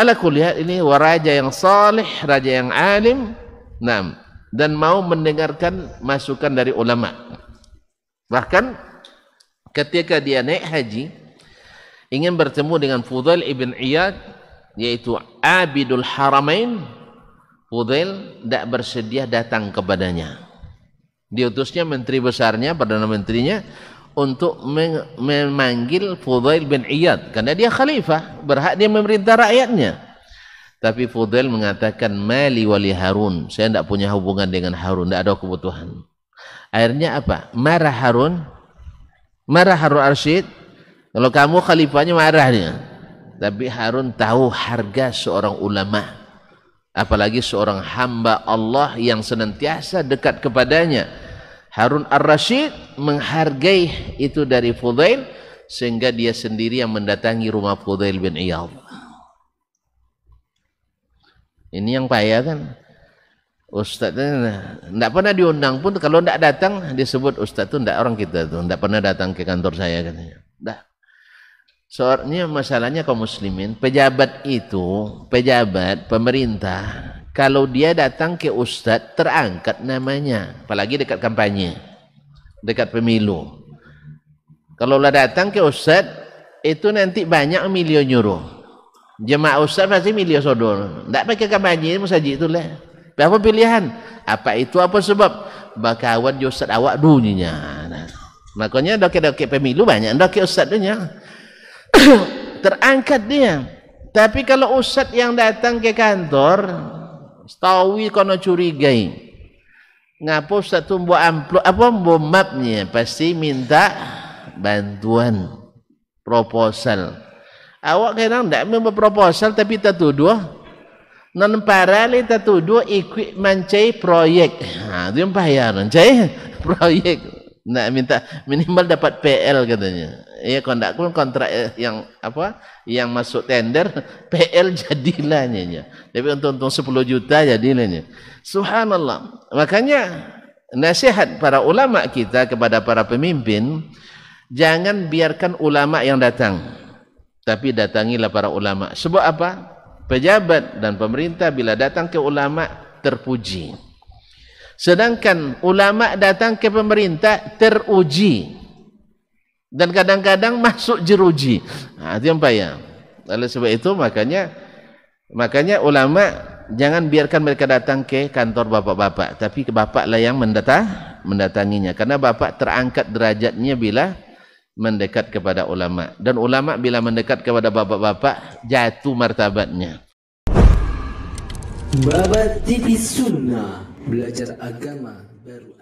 Ala kulihat ini waraja yang saleh, raja yang alim. Naam. Dan mau mendengarkan masukan dari ulama. Bahkan ketika dia naik haji, ingin bertemu dengan Fudail ibn Iyad, yaitu Abidul Haramain, Fudail tidak bersedia datang kepadanya. Diutusnya menteri besarnya, perdana menterinya, untuk memanggil Fudail bin Iyad karena dia khalifah berhak dia memerintah rakyatnya tapi Fudail mengatakan mali wali Harun saya tidak punya hubungan dengan Harun tidak ada kebutuhan akhirnya apa marah Harun marah Harun Arsyid kalau kamu khalifahnya marahnya tapi Harun tahu harga seorang ulama apalagi seorang hamba Allah yang senantiasa dekat kepadanya Harun Ar-Rashid menghargai itu dari Fudail sehingga dia sendiri yang mendatangi rumah Fudail bin Iyad. Ini yang payah kan? Ustaz itu tidak pernah diundang pun kalau tidak datang disebut Ustaz itu tidak orang kita itu tidak pernah datang ke kantor saya katanya. Dah. Soalnya masalahnya kaum muslimin pejabat itu pejabat pemerintah kalau dia datang ke ustaz terangkat namanya apalagi dekat kampanye dekat pemilu kalau lah datang ke ustaz itu nanti banyak milio nyuruh jemaah ustaz pasti milio sodor tak pakai kampanye musajid itu lah apa pilihan apa itu apa sebab bakawan di ustaz awak dunia nah. makanya doke-doke pemilu banyak doke ustaz dunia terangkat dia tapi kalau ustaz yang datang ke kantor Tawi kena curigai. Ngapo satu buat amplop apa buat mapnya pasti minta bantuan proposal. Awak kadang tidak mau proposal tapi tertuduh tuduh. Non parali ikut mencai proyek. Ha, itu yang bayaran proyek nak minta minimal dapat PL katanya. Ya kalau tidak pun kontrak eh, yang apa yang masuk tender PL jadilah jadilahnya. Tapi untung untung 10 juta jadilah jadilahnya. Subhanallah. Makanya nasihat para ulama kita kepada para pemimpin jangan biarkan ulama yang datang. Tapi datangilah para ulama. Sebab apa? Pejabat dan pemerintah bila datang ke ulama terpuji. Sedangkan ulama datang ke pemerintah teruji dan kadang-kadang masuk jeruji. Nah, ha, itu yang payah. Oleh sebab itu makanya makanya ulama jangan biarkan mereka datang ke kantor bapak-bapak, tapi ke bapaklah yang mendata mendatanginya karena bapak terangkat derajatnya bila mendekat kepada ulama dan ulama bila mendekat kepada bapak-bapak jatuh martabatnya. Babat tipis sunnah belajar agama baru